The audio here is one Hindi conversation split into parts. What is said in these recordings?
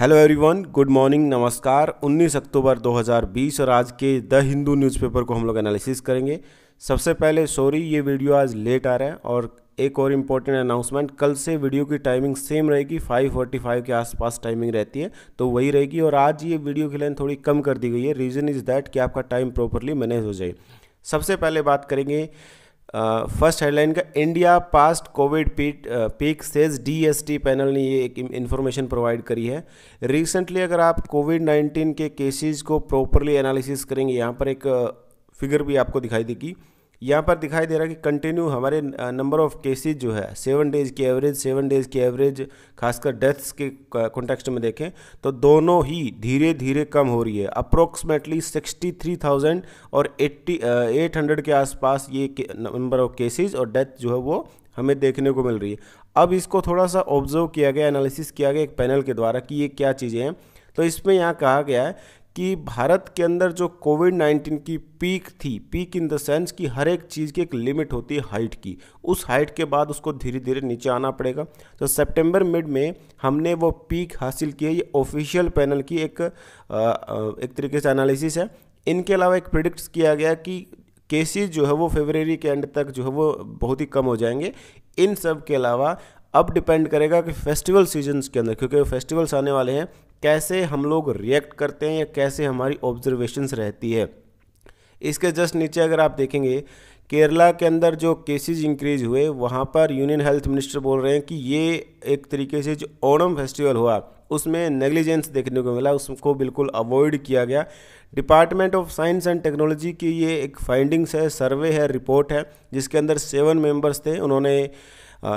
हेलो एवरीवन गुड मॉर्निंग नमस्कार 19 अक्टूबर 2020 और आज के द हिंदू न्यूज़पेपर को हम लोग एनालिसिस करेंगे सबसे पहले सॉरी ये वीडियो आज लेट आ रहा है और एक और इम्पोर्टेंट अनाउंसमेंट कल से वीडियो की टाइमिंग सेम रहेगी 5:45 के आसपास टाइमिंग रहती है तो वही रहेगी और आज ये वीडियो की लेंथ थोड़ी कम कर दी गई है रीज़न इज़ दैट कि आपका टाइम प्रॉपरली मैनेज हो जाए सबसे पहले बात करेंगे फर्स्ट हेडलाइन का India past covid peak says DST panel ने ये एक इन्फॉर्मेशन प्रोवाइड करी है रिसेंटली अगर आप कोविड 19 के केसेस को प्रॉपरली एनालिसिस करेंगे यहाँ पर एक फिगर भी आपको दिखाई देगी यहाँ पर दिखाई दे रहा है कि कंटिन्यू हमारे नंबर ऑफ केसेज जो है सेवन डेज़ की एवरेज सेवन डेज़ की एवरेज खासकर डेथ्स के कॉन्टेक्स्ट में देखें तो दोनों ही धीरे धीरे कम हो रही है अप्रोक्सीमेटली सिक्सटी थ्री थाउजेंड और एट्टी एट हंड्रेड के आसपास ये नंबर ऑफ केसेज और डेथ जो है वो हमें देखने को मिल रही है अब इसको थोड़ा सा ऑब्जर्व किया गया एनालिसिस किया गया एक पैनल के द्वारा कि ये क्या चीज़ें हैं तो इसमें यहाँ कहा गया है कि भारत के अंदर जो कोविड 19 की पीक थी पीक इन द सेंस कि हर एक चीज़ की एक लिमिट होती है हाइट की उस हाइट के बाद उसको धीरे धीरे नीचे आना पड़ेगा तो सितंबर मिड में हमने वो पीक हासिल किया ये ऑफिशियल पैनल की एक एक तरीके से एनालिसिस है इनके अलावा एक प्रिडिक्ट किया गया कि केसेस जो है वो फेबररी के एंड तक जो है वो बहुत ही कम हो जाएंगे इन सब के अलावा अब डिपेंड करेगा कि फेस्टिवल सीजन्स के अंदर क्योंकि फेस्टिवल्स आने वाले हैं कैसे हम लोग रिएक्ट करते हैं या कैसे हमारी ऑब्जर्वेशंस रहती है इसके जस्ट नीचे अगर आप देखेंगे केरला के अंदर जो केसेस इंक्रीज हुए वहाँ पर यूनियन हेल्थ मिनिस्टर बोल रहे हैं कि ये एक तरीके से जो ओणम फेस्टिवल हुआ उसमें नेग्लिजेंस देखने को मिला उसको बिल्कुल अवॉइड किया गया department of science and technology की ये एक फाइंडिंग्स है सर्वे है रिपोर्ट है जिसके अंदर सेवन मेंबर्स थे उन्होंने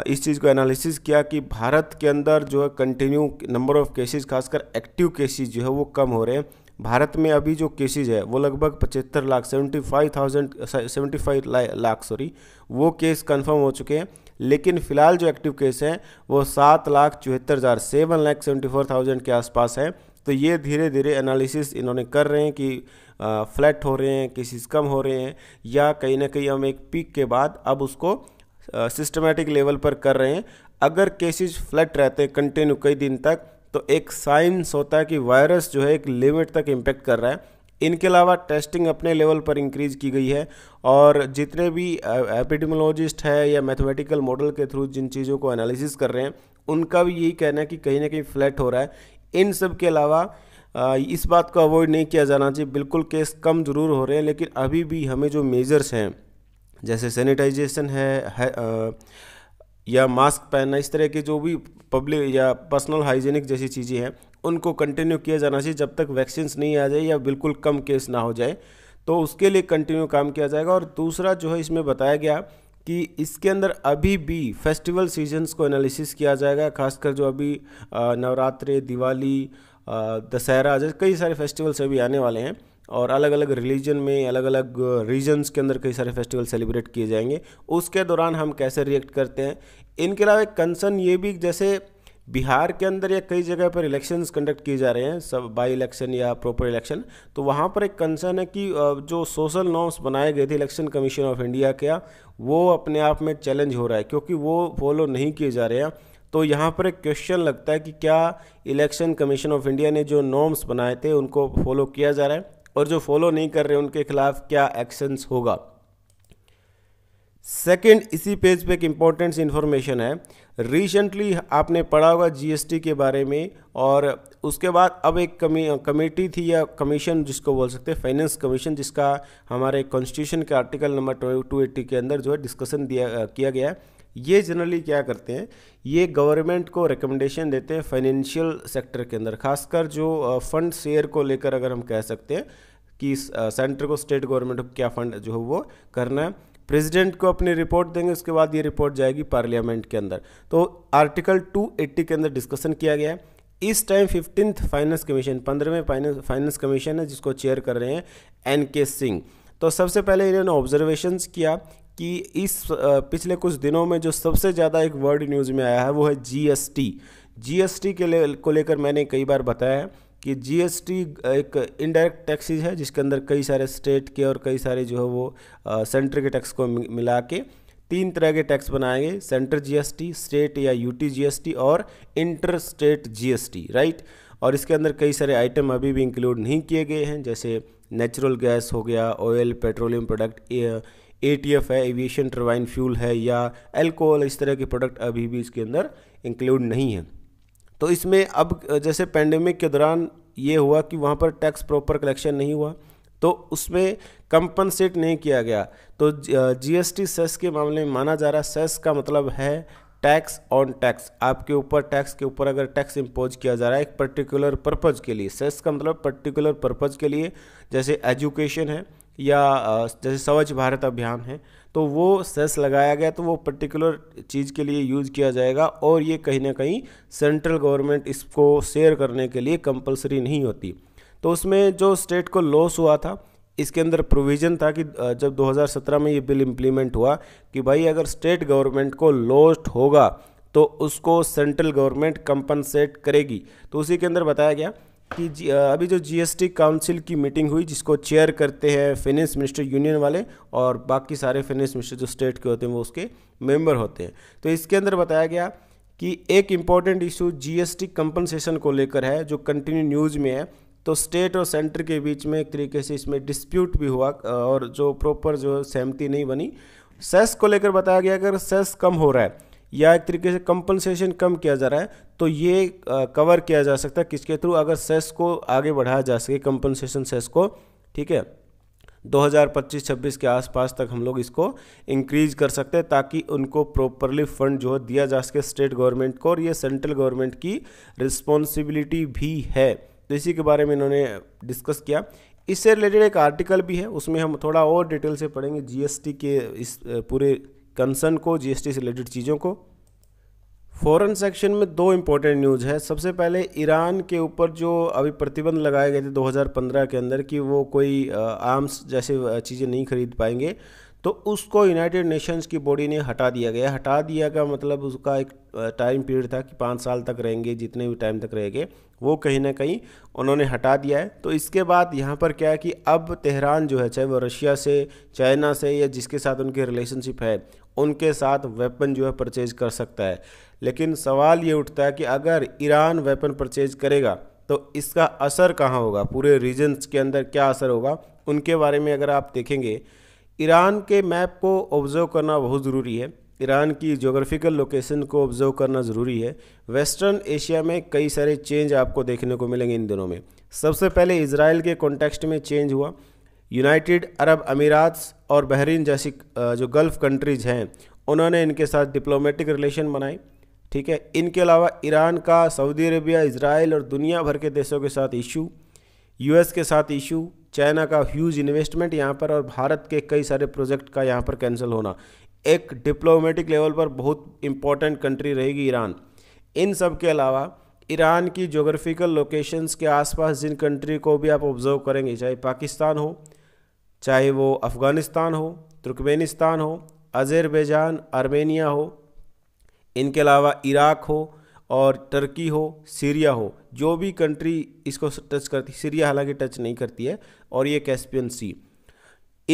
इस चीज़ को एनालिसिस किया कि भारत के अंदर जो है कंटिन्यू नंबर ऑफ़ केसेस खासकर एक्टिव केसेस जो है वो कम हो रहे हैं भारत में अभी जो केसेज है वो लगभग पचहत्तर lakh seventy five thousand seventy five lakh sorry वो केस कंफर्म हो चुके हैं लेकिन फिलहाल जो एक्टिव केस हैं वो सात लाख चौहत्तर हज़ार seven lakh seventy four thousand के आसपास है तो ये धीरे धीरे एनालिसिस इन्होंने कर रहे हैं कि फ्लैट हो रहे हैं केसेस कम हो रहे हैं या कहीं ना कहीं हम एक पीक के बाद अब उसको सिस्टमेटिक लेवल पर कर रहे हैं अगर केसेस फ्लैट रहते हैं कंटिन्यू कई दिन तक तो एक साइंस होता है कि वायरस जो है एक लिमिट तक इम्पेक्ट कर रहा है इनके अलावा टेस्टिंग अपने लेवल पर इंक्रीज की गई है और जितने भी एपिडमोलॉजिस्ट है या मैथमेटिकल मॉडल के थ्रू जिन चीज़ों को एनालिसिस कर रहे हैं उनका भी यही कहना है कि कहीं ना कहीं फ्लैट हो रहा है इन सब के अलावा इस बात को अवॉइड नहीं किया जाना चाहिए बिल्कुल केस कम ज़रूर हो रहे हैं लेकिन अभी भी हमें जो मेजर्स हैं जैसे सैनिटाइजेशन है, है आ, या मास्क पहनना इस तरह के जो भी पब्लिक या पर्सनल हाइजीनिक जैसी चीज़ें हैं उनको कंटिन्यू किया जाना चाहिए जब तक वैक्सीन्स नहीं आ जाए या बिल्कुल कम केस ना हो जाए तो उसके लिए कंटिन्यू काम किया जाएगा और दूसरा जो है इसमें बताया गया कि इसके अंदर अभी भी फेस्टिवल सीजन्स को एनालिसिस किया जाएगा खासकर जो अभी नवरात्रे दिवाली दशहरा जैसे कई सारे फेस्टिवल्स अभी आने वाले हैं और अलग अलग रिलीजन में अलग अलग रीजन्स के अंदर कई सारे फेस्टिवल सेलिब्रेट किए जाएंगे उसके दौरान हम कैसे रिएक्ट करते हैं इनके अलावा एक कंसर्न ये भी जैसे बिहार के अंदर या कई जगह पर इलेक्शंस कंडक्ट किए जा रहे हैं सब बाई इलेक्शन या प्रॉपर इलेक्शन तो वहाँ पर एक कंसर्न है कि जो सोशल नॉर्म्स बनाए गए थे इलेक्शन कमीशन ऑफ इंडिया का वो अपने आप में चैलेंज हो रहा है क्योंकि वो फॉलो नहीं किए जा रहे हैं तो यहाँ पर एक क्वेश्चन लगता है कि क्या इलेक्शन कमीशन ऑफ इंडिया ने जो नॉर्म्स बनाए थे उनको फॉलो किया जा रहा है और जो फॉलो नहीं कर रहे उनके खिलाफ क्या एक्शंस होगा सेकंड इसी पेज पे एक इम्पॉर्टेंट इन्फॉर्मेशन है रिसेंटली आपने पढ़ा होगा जीएसटी के बारे में और उसके बाद अब एक कमी कमेटी थी या कमीशन जिसको बोल सकते हैं फाइनेंस कमीशन जिसका हमारे कॉन्स्टिट्यूशन के आर्टिकल नंबर टू एट्टी के अंदर जो है डिस्कशन दिया किया गया है ये जनरली क्या करते हैं ये गवर्नमेंट को रिकमेंडेशन देते हैं फाइनेंशियल सेक्टर के अंदर खासकर जो फंड शेयर को लेकर अगर हम कह सकते हैं कि सेंटर को स्टेट गवर्नमेंट को क्या फंड जो है वो करना है प्रेसिडेंट को अपनी रिपोर्ट देंगे उसके बाद ये रिपोर्ट जाएगी पार्लियामेंट के अंदर तो आर्टिकल 280 के अंदर डिस्कशन किया गया है इस टाइम फिफ्टींथ फाइनेंस कमीशन पंद्रहवें फाइनेंस कमीशन है जिसको चेयर कर रहे हैं एन के सिंह तो सबसे पहले इन्होंने ऑब्जर्वेशंस किया कि इस पिछले कुछ दिनों में जो सबसे ज़्यादा एक वर्ड न्यूज़ में आया है वो है जीएसटी जीएसटी के ले को लेकर मैंने कई बार बताया है कि जीएसटी एक इनडायरेक्ट टैक्सेज है जिसके अंदर कई सारे स्टेट के और कई सारे जो है वो सेंटर के टैक्स को मिला के तीन तरह के टैक्स बनाएंगे सेंटर जीएसटी स्टेट या यूटी जीएसटी और इंटर स्टेट जीएसटी राइट और इसके अंदर कई सारे आइटम अभी भी इंक्लूड नहीं किए गए हैं जैसे नेचुरल गैस हो गया ऑयल पेट्रोलियम प्रोडक्ट एटीएफ है एविएशन टर्बाइन फ्यूल है या एल्कोहल इस तरह के प्रोडक्ट अभी भी इसके अंदर इंक्लूड नहीं है तो इसमें अब जैसे पेंडेमिक के दौरान ये हुआ कि वहाँ पर टैक्स प्रॉपर कलेक्शन नहीं हुआ तो उसमें कंपनसेट नहीं किया गया तो जीएसटी सेस के मामले में माना जा रहा सेस का मतलब है टैक्स ऑन टैक्स आपके ऊपर टैक्स के ऊपर अगर टैक्स इम्पोज किया जा रहा है एक पर्टिकुलर पर्पज़ के लिए सेस का मतलब पर्टिकुलर पर्पज़ के लिए जैसे एजुकेशन है या जैसे स्वच्छ भारत अभियान है तो वो सेस लगाया गया तो वो पर्टिकुलर चीज़ के लिए यूज़ किया जाएगा और ये कहीं ना कहीं सेंट्रल गवर्नमेंट इसको शेयर करने के लिए कंपलसरी नहीं होती तो उसमें जो स्टेट को लॉस हुआ था इसके अंदर प्रोविज़न था कि जब 2017 में ये बिल इम्प्लीमेंट हुआ कि भाई अगर स्टेट गवर्नमेंट को लॉस्ट होगा तो उसको सेंट्रल गवर्नमेंट कंपनसेट करेगी तो उसी के अंदर बताया गया कि अभी जो जीएसटी काउंसिल की मीटिंग हुई जिसको चेयर करते हैं फाइनेंस मिनिस्टर यूनियन वाले और बाकी सारे फाइनेंस मिनिस्टर जो स्टेट के होते हैं वो उसके मेंबर होते हैं तो इसके अंदर बताया गया कि एक इम्पॉर्टेंट इशू जीएसटी कंपनसेशन को लेकर है जो कंटिन्यू न्यूज़ में है तो स्टेट और सेंटर के बीच में एक तरीके से इसमें डिस्प्यूट भी हुआ और जो प्रॉपर जो सहमति नहीं बनी सेस को लेकर बताया गया अगर सेस कम हो रहा है या एक तरीके से कंपनसेशन कम किया जा रहा है तो ये कवर किया जा सकता है किसके थ्रू अगर सेस को आगे बढ़ाया जा सके कंपनसेशन सेस को ठीक है 2025-26 के आसपास तक हम लोग इसको इंक्रीज कर सकते हैं ताकि उनको प्रॉपरली फंड जो है दिया जा सके स्टेट गवर्नमेंट को और ये सेंट्रल गवर्नमेंट की रिस्पॉन्सिबिलिटी भी है तो इसी के बारे में इन्होंने डिस्कस किया इससे रिलेटेड एक आर्टिकल भी है उसमें हम थोड़ा और डिटेल से पढ़ेंगे जीएसटी के इस पूरे कंसर्न को जीएसटी से रिलेटेड चीज़ों को फॉरेन सेक्शन में दो इम्पोर्टेंट न्यूज़ है सबसे पहले ईरान के ऊपर जो अभी प्रतिबंध लगाए गए थे 2015 के अंदर कि वो कोई आर्म्स जैसे चीज़ें नहीं खरीद पाएंगे तो उसको यूनाइटेड नेशंस की बॉडी ने हटा दिया गया हटा दिया का मतलब उसका एक टाइम पीरियड था कि पाँच साल तक रहेंगे जितने भी टाइम तक रहेंगे वो कहीं ना कहीं उन्होंने हटा दिया है तो इसके बाद यहाँ पर क्या है कि अब तेहरान जो है चाहे वो रशिया से चाइना से या जिसके साथ उनकी रिलेशनशिप है उनके साथ वेपन जो है परचेज कर सकता है लेकिन सवाल ये उठता है कि अगर ईरान वेपन परचेज करेगा तो इसका असर कहाँ होगा पूरे रीजन्स के अंदर क्या असर होगा उनके बारे में अगर आप देखेंगे ईरान के मैप को ऑब्जर्व करना बहुत ज़रूरी है ईरान की जोग्राफिकल लोकेशन को ऑब्जर्व करना ज़रूरी है वेस्टर्न एशिया में कई सारे चेंज आपको देखने को मिलेंगे इन दिनों में सबसे पहले इसराइल के कॉन्टेक्स्ट में चेंज हुआ यूनाइटेड अरब अमीरात और बहरीन जैसी जो गल्फ़ कंट्रीज़ हैं उन्होंने इनके साथ डिप्लोमेटिक रिलेशन बनाए ठीक है इनके अलावा ईरान का सऊदी अरबिया इसराइल और दुनिया भर के देशों के साथ इशू यूएस के साथ इशू चाइना का ह्यूज इन्वेस्टमेंट यहाँ पर और भारत के कई सारे प्रोजेक्ट का यहाँ पर कैंसिल होना एक डिप्लोमेटिक लेवल पर बहुत इंपॉर्टेंट कंट्री रहेगी ईरान इन सब के अलावा ईरान की जोग्राफिकल लोकेशंस के आसपास जिन कंट्री को भी आप ऑब्जर्व करेंगे चाहे पाकिस्तान हो चाहे वो अफ़गानिस्तान हो तुर्कमेनिस्तान हो अज़रबैजान आर्मेनिया हो इनके अलावा इराक़ हो और टर्की हो सीरिया हो जो भी कंट्री इसको टच करती सीरिया हालांकि टच नहीं करती है और ये कैस्पियन सी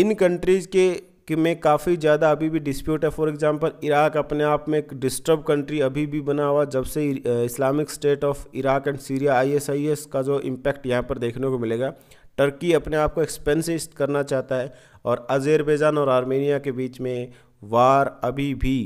इन कंट्रीज़ के कि में काफ़ी ज़्यादा अभी भी डिस्प्यूट है फॉर एग्जांपल इराक अपने आप में एक डिस्टर्ब कंट्री अभी भी बना हुआ जब से Islamic State of Iraq and Syria ISIS का जो इम्पैक्ट यहाँ पर देखने को मिलेगा टर्की अपने आप को एक्सपेंसिस करना चाहता है और अज़ेरबैज़ान और आर्मेनिया के बीच में वार अभी भी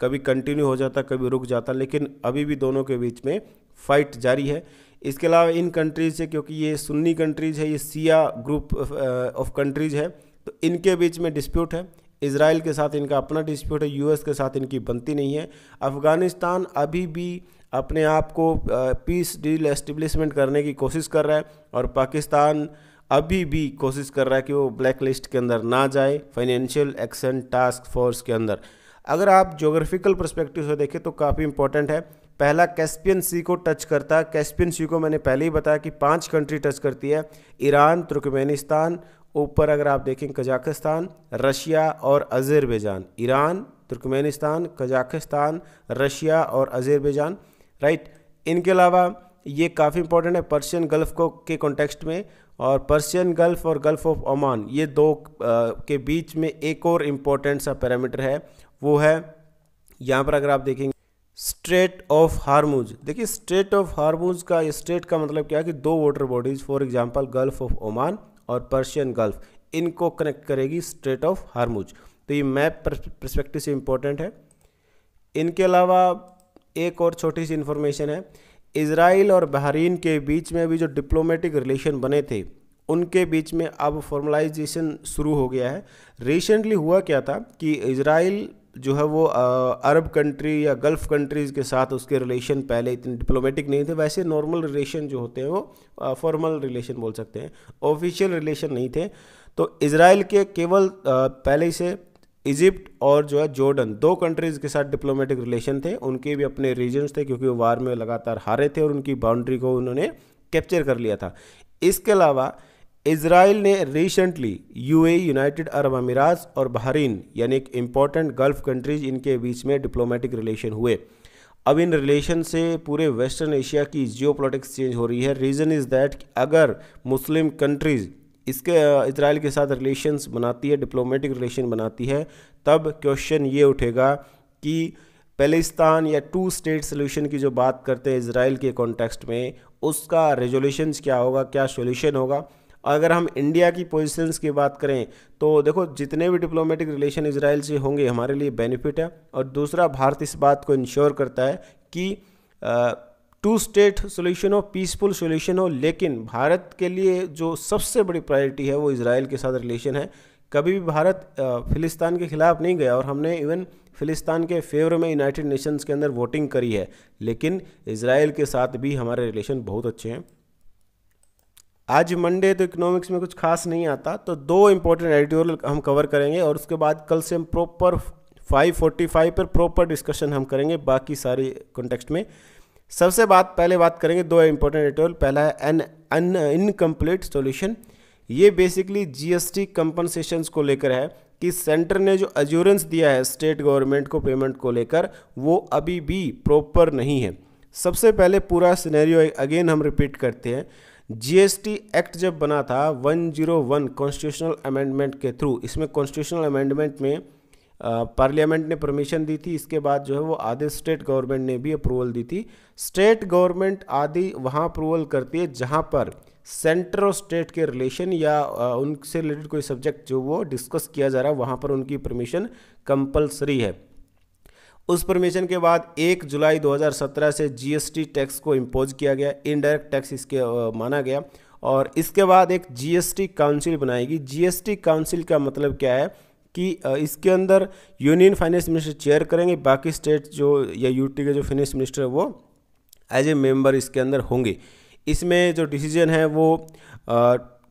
कभी कंटिन्यू हो जाता कभी रुक जाता लेकिन अभी भी दोनों के बीच में फाइट जारी है इसके अलावा इन कंट्रीज से क्योंकि ये सुन्नी कंट्रीज है ये सिया ग्रुप ऑफ कंट्रीज है तो इनके बीच में डिस्प्यूट है इसराइल के साथ इनका अपना डिस्प्यूट है यूएस के साथ इनकी बनती नहीं है अफ़गानिस्तान अभी भी अपने आप को पीस डील एस्टेब्लिशमेंट करने की कोशिश कर रहा है और पाकिस्तान अभी भी कोशिश कर रहा है कि वो ब्लैक लिस्ट के अंदर ना जाए फाइनेंशियल एक्शन टास्क फोर्स के अंदर अगर आप जोग्राफिकल परस्पेक्टिव से देखें तो काफ़ी इंपॉर्टेंट है पहला कैस्पियन सी को टच करता है कैस्पियन सी को मैंने पहले ही बताया कि पांच कंट्री टच करती है ईरान तुर्कमेनिस्तान ऊपर अगर आप देखें कजाकिस्तान रशिया और Azerbaijan Iran Turkmenistan Kazakhstan Russia और अजरबैजान राइट इनके अलावा ये काफ़ी इंपॉर्टेंट है पर्शियन गल्फ को के कॉन्टेक्स्ट में और पर्शियन गल्फ़ और गल्फ़ ऑफ ओमान ये दो आ, के बीच में एक और इम्पोर्टेंट सा पैरामीटर है वो है यहाँ पर अगर आप देखेंगे स्ट्रेट ऑफ हारमूज देखिए स्ट्रेट ऑफ हारमूज का स्ट्रेट का मतलब क्या है कि दो water bodies for example Gulf of Oman और पर्शियन गल्फ़ इनको कनेक्ट करेगी स्ट्रेट ऑफ हारमूज तो ये मैप परस्पेक्टिव से इम्पोर्टेंट है इनके अलावा एक और छोटी सी इन्फॉर्मेशन है इसराइल और बहरीन के बीच में भी जो डिप्लोमेटिक रिलेशन बने थे उनके बीच में अब फॉर्मलाइजेशन शुरू हो गया है रिसेंटली हुआ क्या था कि इसराइल जो है वो अरब कंट्री या गल्फ़ कंट्रीज़ के साथ उसके रिलेशन पहले इतने डिप्लोमेटिक नहीं थे वैसे नॉर्मल रिलेशन जो होते हैं वो फॉर्मल रिलेशन बोल सकते हैं ऑफिशियल रिलेशन नहीं थे तो इसराइल के केवल पहले से इजिप्ट और जो है जॉर्डन दो कंट्रीज़ के साथ डिप्लोमेटिक रिलेशन थे उनके भी अपने रीजन्स थे क्योंकि वो वार में लगातार हारे थे और उनकी बाउंड्री को उन्होंने कैप्चर कर लिया था इसके अलावा इसराइल ने रिसेंटली यू यूनाइटेड अरब अमीरात और बहरीन यानी एक इम्पॉर्टेंट गल्फ कंट्रीज इनके बीच में डिप्लोमेटिक रिलेशन हुए अब इन रिलेशन से पूरे वेस्टर्न एशिया की जियो चेंज हो रही है रीज़न इज़ दैट अगर मुस्लिम कंट्रीज़ इसके इसराइल के साथ रिलेशंस बनाती है डिप्लोमेटिक रिलेशन बनाती है तब क्वेश्चन ये उठेगा कि पेलिस्तान या टू स्टेट सोल्यूशन की जो बात करते हैं इसराइल के कॉन्टेक्स्ट में उसका रेजोल्यूशन क्या होगा क्या सोल्यूशन होगा अगर हम इंडिया की पोजीशंस की बात करें तो देखो जितने भी डिप्लोमेटिक रिलेशन इसराइल से होंगे हमारे लिए बेनिफिट है और दूसरा भारत इस बात को इंश्योर करता है कि आ, टू स्टेट सोल्यूशन हो पीसफुल सोल्यूशन हो लेकिन भारत के लिए जो सबसे बड़ी प्रायोरिटी है वो इसराइल के साथ रिलेशन है कभी भी भारत फिलिस्तान के खिलाफ नहीं गया और हमने इवन फिलिस्तान के फेवर में यूनाइटेड नेशंस के अंदर वोटिंग करी है लेकिन इसराइल के साथ भी हमारे रिलेशन बहुत अच्छे हैं आज मंडे तो इकोनॉमिक्स में कुछ खास नहीं आता तो दो इम्पोर्टेंट एडिटोरियल हम कवर करेंगे और उसके बाद कल से हम प्रॉपर 545 पर प्रॉपर डिस्कशन हम करेंगे बाकी सारे कॉन्टेक्स्ट में सबसे बात पहले बात करेंगे दो इंपॉर्टेंट एडिटोरियल पहला है एन अन इनकम्प्लीट सोल्यूशन ये बेसिकली जीएसटी कंपनसेशन को लेकर है कि सेंटर ने जो एज्योरेंस दिया है स्टेट गवर्नमेंट को पेमेंट को लेकर वो अभी भी प्रॉपर नहीं है सबसे पहले पूरा सिनेरियो अगेन हम रिपीट करते हैं जीएसटी एक्ट जब बना था 101 कॉन्स्टिट्यूशनल अमेंडमेंट के थ्रू इसमें कॉन्स्टिट्यूशनल अमेंडमेंट में पार्लियामेंट ने परमिशन दी थी इसके बाद जो है वो आधे स्टेट गवर्नमेंट ने भी अप्रूवल दी थी स्टेट गवर्नमेंट आदि वहाँ अप्रूवल करती है जहाँ पर सेंटर और स्टेट के रिलेशन या उनसे रिलेटेड कोई सब्जेक्ट जो वो डिस्कस किया जा रहा है वहाँ पर उनकी परमिशन कंपलसरी है उस परमिशन के बाद 1 जुलाई 2017 से जीएसटी टैक्स को इम्पोज किया गया इनडायरेक्ट टैक्स इसके माना गया और इसके बाद एक जीएसटी काउंसिल बनाएगी जीएसटी काउंसिल का मतलब क्या है कि इसके अंदर यूनियन फाइनेंस मिनिस्टर चेयर करेंगे बाकी स्टेट जो या यूटी के जो फाइनेंस मिनिस्टर है वो एज ए मेंबर इसके अंदर होंगे इसमें जो डिसीजन है वो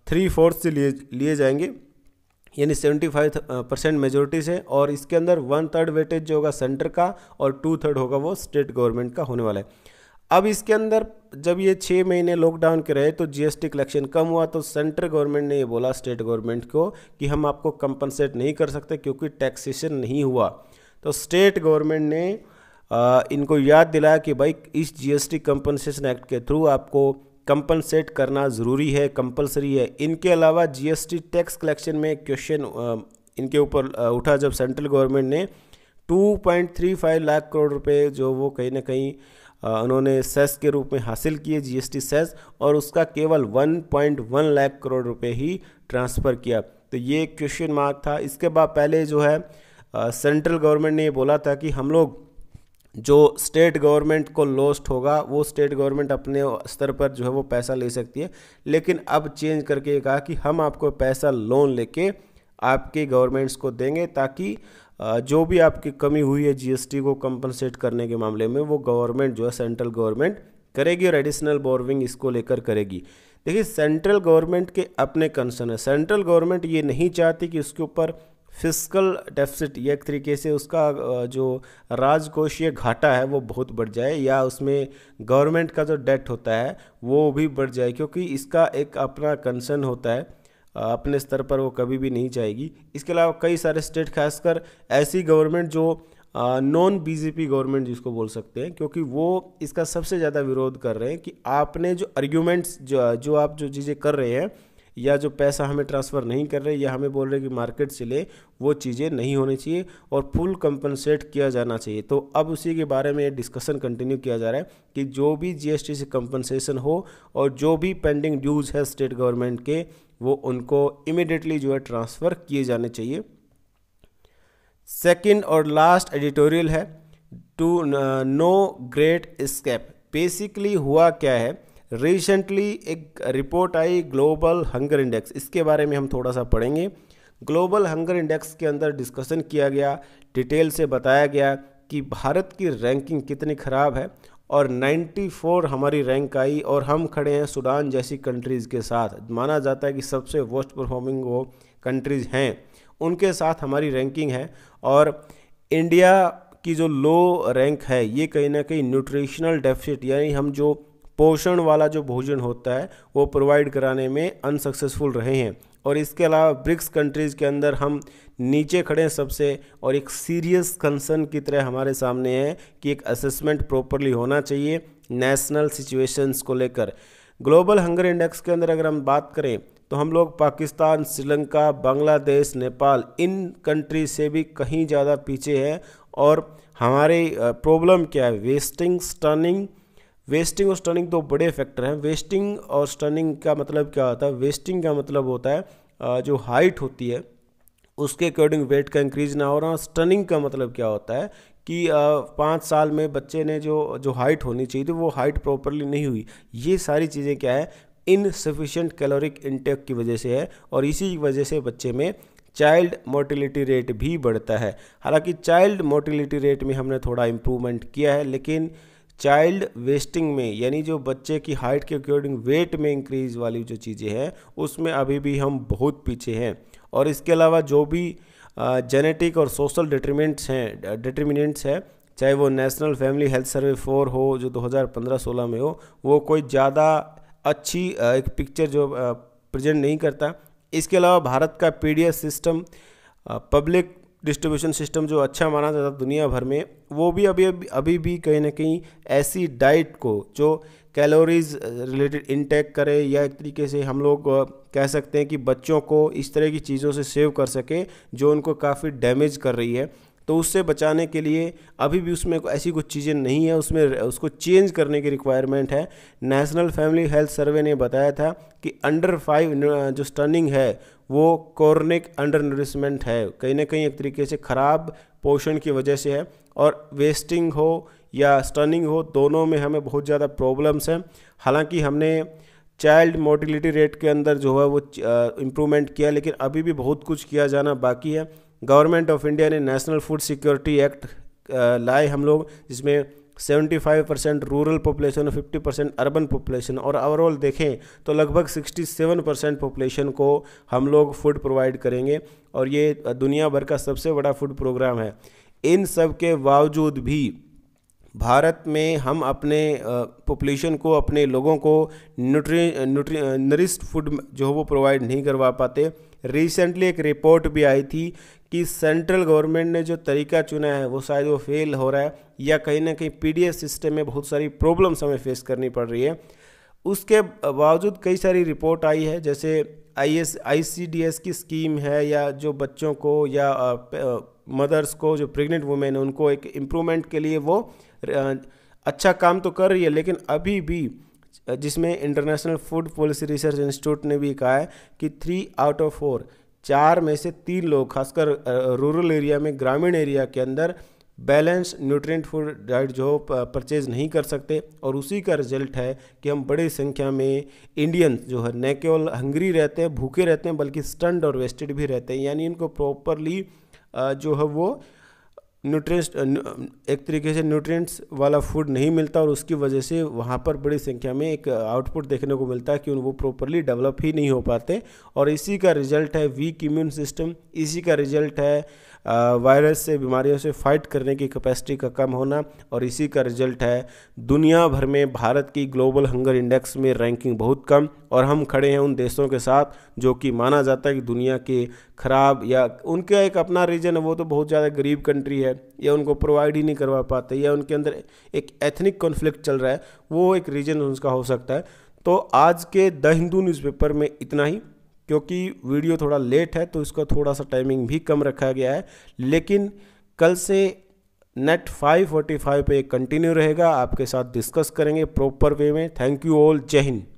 थ्री फोर्थ से लिए लिए जाएंगे यानी सेवेंटी फाइव परसेंट मेजोरिटी से और इसके अंदर वन थर्ड वेटेज जो होगा सेंटर का और टू थर्ड होगा वो स्टेट गवर्नमेंट का होने वाला है अब इसके अंदर जब ये छः महीने लॉकडाउन के रहे तो जीएसटी कलेक्शन कम हुआ तो सेंट्रल गवर्नमेंट ने ये बोला स्टेट गवर्नमेंट को कि हम आपको कंपनसेट नहीं कर सकते क्योंकि टैक्सेशन नहीं हुआ तो स्टेट गवर्नमेंट ने आ, इनको याद दिलाया कि भाई इस जीएसटी कंपनसेशन एक्ट के थ्रू आपको कंपनसेट करना ज़रूरी है कंपलसरी है इनके अलावा जी टैक्स कलेक्शन में क्वेश्चन इनके ऊपर उठा जब सेंट्रल गवर्नमेंट ने टू लाख करोड़ रुपये जो वो कहीं ना कहीं उन्होंने सेस के रूप में हासिल किए जीएसटी सेस और उसका केवल 1.1 लाख करोड़ रुपए ही ट्रांसफ़र किया तो ये एक क्वेश्चन मार्क था इसके बाद पहले जो है सेंट्रल गवर्नमेंट ने ये बोला था कि हम लोग जो स्टेट गवर्नमेंट को लॉस्ट होगा वो स्टेट गवर्नमेंट अपने स्तर पर जो है वो पैसा ले सकती है लेकिन अब चेंज करके कहा कि हम आपको पैसा लोन लेके आपके गवर्नमेंट्स को देंगे ताकि जो भी आपकी कमी हुई है जीएसटी को कंपनसेट करने के मामले में वो गवर्नमेंट जो है सेंट्रल गवर्नमेंट करेगी और एडिशनल बोरविंग इसको लेकर करेगी देखिए सेंट्रल गवर्नमेंट के अपने कंसर्न है सेंट्रल गवर्नमेंट ये नहीं चाहती कि उसके ऊपर फिजिकल डेफिसिट या एक तरीके से उसका जो राजकोषीय घाटा है वो बहुत बढ़ जाए या उसमें गवर्नमेंट का जो डेट होता है वो भी बढ़ जाए क्योंकि इसका एक अपना कंसर्न होता है अपने स्तर पर वो कभी भी नहीं जाएगी इसके अलावा कई सारे स्टेट खासकर ऐसी गवर्नमेंट जो नॉन बीजेपी गवर्नमेंट जिसको बोल सकते हैं क्योंकि वो इसका सबसे ज़्यादा विरोध कर रहे हैं कि आपने जो आर्ग्यूमेंट्स जो जो आप जो चीज़ें कर रहे हैं या जो पैसा हमें ट्रांसफ़र नहीं कर रहे या हमें बोल रहे कि मार्केट से ले वो चीज़ें नहीं होनी चाहिए और फुल कंपनसेट किया जाना चाहिए तो अब उसी के बारे में डिस्कशन कंटिन्यू किया जा रहा है कि जो भी जीएसटी से कंपनसेशन हो और जो भी पेंडिंग ड्यूज़ है स्टेट गवर्नमेंट के वो उनको इमिडिएटली जो है ट्रांसफ़र किए जाने चाहिए सेकेंड और लास्ट एडिटोरियल है to know great escape basically हुआ क्या है रिसेंटली एक रिपोर्ट आई ग्लोबल हंगर इंडेक्स इसके बारे में हम थोड़ा सा पढ़ेंगे ग्लोबल हंगर इंडेक्स के अंदर डिस्कशन किया गया डिटेल से बताया गया कि भारत की रैंकिंग कितनी ख़राब है और 94 हमारी रैंक आई और हम खड़े हैं सूडान जैसी कंट्रीज़ के साथ माना जाता है कि सबसे वर्स्ट परफॉर्मिंग वो कंट्रीज़ हैं उनके साथ हमारी रैंकिंग है और इंडिया की जो लो रैंक है ये कहीं ना कहीं न्यूट्रिशनल डेफिसिट यानी हम जो पोषण वाला जो भोजन होता है वो प्रोवाइड कराने में अनसक्सेसफुल रहे हैं और इसके अलावा ब्रिक्स कंट्रीज़ के अंदर हम नीचे खड़े हैं सबसे और एक सीरियस कंसर्न की तरह हमारे सामने है कि एक असेसमेंट प्रॉपरली होना चाहिए नेशनल सिचुएशंस को लेकर ग्लोबल हंगर इंडेक्स के अंदर अगर हम बात करें तो हम लोग पाकिस्तान श्रीलंका बांग्लादेश नेपाल इन कंट्री से भी कहीं ज़्यादा पीछे हैं और हमारे प्रॉब्लम क्या है वेस्टिंग स्टनिंग वेस्टिंग और स्टनिंग दो बड़े फैक्टर हैं वेस्टिंग और स्टनिंग का मतलब क्या होता है वेस्टिंग का मतलब होता है जो हाइट होती है उसके अकॉर्डिंग वेट का इंक्रीज ना हो रहा स्टनिंग का मतलब क्या होता है कि पाँच साल में बच्चे ने जो जो हाइट होनी चाहिए थी वो हाइट प्रॉपरली नहीं हुई ये सारी चीज़ें क्या है इनसफिशेंट कैलोरिक इंटेक की वजह से है और इसी वजह से बच्चे में चाइल्ड मोर्टिलिटी रेट भी बढ़ता है हालांकि चाइल्ड मोर्टिलिटी रेट में हमने थोड़ा इम्प्रूवमेंट किया है लेकिन चाइल्ड वेस्टिंग में यानी जो बच्चे की हाइट के अकॉर्डिंग वेट में इंक्रीज वाली जो चीज़ें हैं उसमें अभी भी हम बहुत पीछे हैं और इसके अलावा जो भी जेनेटिक और सोशल डिटर्मिनेंट्स हैं डिटर्मिनेंट्स हैं चाहे वो national family health survey four हो जो 2015-16 में हो वो कोई ज़्यादा अच्छी एक पिक्चर जो प्रेजेंट नहीं करता इसके अलावा भारत का PDS system public distribution system जो अच्छा माना जाता दुनिया भर में वो भी अभी अभी, अभी भी कहीं ना कहीं ऐसी डाइट को जो कैलोरीज रिलेटेड इंटेक करे या एक तरीके से हम लोग कह सकते हैं कि बच्चों को इस तरह की चीज़ों से सेव कर सके जो उनको काफ़ी डैमेज कर रही है तो उससे बचाने के लिए अभी भी उसमें ऐसी कुछ चीज़ें नहीं है उसमें उसको चेंज करने की रिक्वायरमेंट है नेशनल फैमिली हेल्थ सर्वे ने बताया था कि अंडर फाइव जो स्टनिंग है वो कॉर्निक अंडर नरिशमेंट है कहीं ना कहीं एक तरीके से ख़राब पोषण की वजह से है और वेस्टिंग हो या स्टनिंग हो दोनों में हमें बहुत ज़्यादा प्रॉब्लम्स हैं हालांकि हमने चाइल्ड मोटिलिटी रेट के अंदर जो है वो इम्प्रूवमेंट किया लेकिन अभी भी बहुत कुछ किया जाना बाकी है गवर्नमेंट ऑफ इंडिया ने नेशनल फूड सिक्योरिटी एक्ट लाए हम लोग जिसमें 75 परसेंट रूरल पॉपुलेशन और 50 परसेंट अर्बन पॉपुलेशन और ओवरऑल देखें तो लगभग 67 परसेंट पॉपुलेशन को हम लोग फूड प्रोवाइड करेंगे और ये दुनिया भर का सबसे बड़ा फूड प्रोग्राम है इन सब के बावजूद भी भारत में हम अपने पॉपुलेशन को अपने लोगों को न्यूट्री न्यूट्री नरिस्ट फूड जो है वो प्रोवाइड नहीं करवा पाते रिसेंटली एक रिपोर्ट भी आई थी कि सेंट्रल गवर्नमेंट ने जो तरीका चुना है वो शायद वो फेल हो रहा है या कहीं ना कहीं पीडीएस सिस्टम में बहुत सारी प्रॉब्लम्स हमें फेस करनी पड़ रही है उसके बावजूद कई सारी रिपोर्ट आई है जैसे I S I C D S की स्कीम है या जो बच्चों को या मदर्स को जो प्रेग्नेंट वुमेन है उनको एक इम्प्रूवमेंट के लिए वो अच्छा काम तो कर रही है लेकिन अभी भी जिसमें international food policy research institute ने भी कहा है कि थ्री आउट ऑफ फोर चार में से तीन लोग खासकर रूरल एरिया में ग्रामीण एरिया के अंदर बैलेंस न्यूट्रिएंट फूड डाइट जो परचेज नहीं कर सकते और उसी का रिजल्ट है कि हम बड़ी संख्या में इंडियन जो है न केवल हंगरी रहते हैं भूखे रहते हैं बल्कि स्टंड और वेस्टेड भी रहते हैं यानी इनको प्रॉपरली जो है वो न्यूट्रिय uh, um, एक तरीके से न्यूट्रिएंट्स वाला फूड नहीं मिलता और उसकी वजह से वहाँ पर बड़ी संख्या में एक आउटपुट uh, देखने को मिलता है कि वो प्रॉपरली डेवलप ही नहीं हो पाते और इसी का रिजल्ट है वीक इम्यून सिस्टम इसी का रिजल्ट है वायरस से बीमारियों से फाइट करने की कैपेसिटी का कम होना और इसी का रिजल्ट है दुनिया भर में भारत की ग्लोबल हंगर इंडेक्स में रैंकिंग बहुत कम और हम खड़े हैं उन देशों के साथ जो कि माना जाता है कि दुनिया के ख़राब या उनका एक अपना रीजन है वो तो बहुत ज़्यादा गरीब कंट्री है या उनको प्रोवाइड ही नहीं करवा पाते या उनके अंदर एक एथनिक कॉन्फ्लिक्ट चल रहा है वो एक रीजन उसका हो सकता है तो आज के द हिंदू न्यूज़पेपर में इतना ही क्योंकि वीडियो थोड़ा लेट है तो इसका थोड़ा सा टाइमिंग भी कम रखा गया है लेकिन कल से नेट 545 पे कंटिन्यू रहेगा आपके साथ डिस्कस करेंगे प्रॉपर वे में थैंक यू ऑल जय हिंद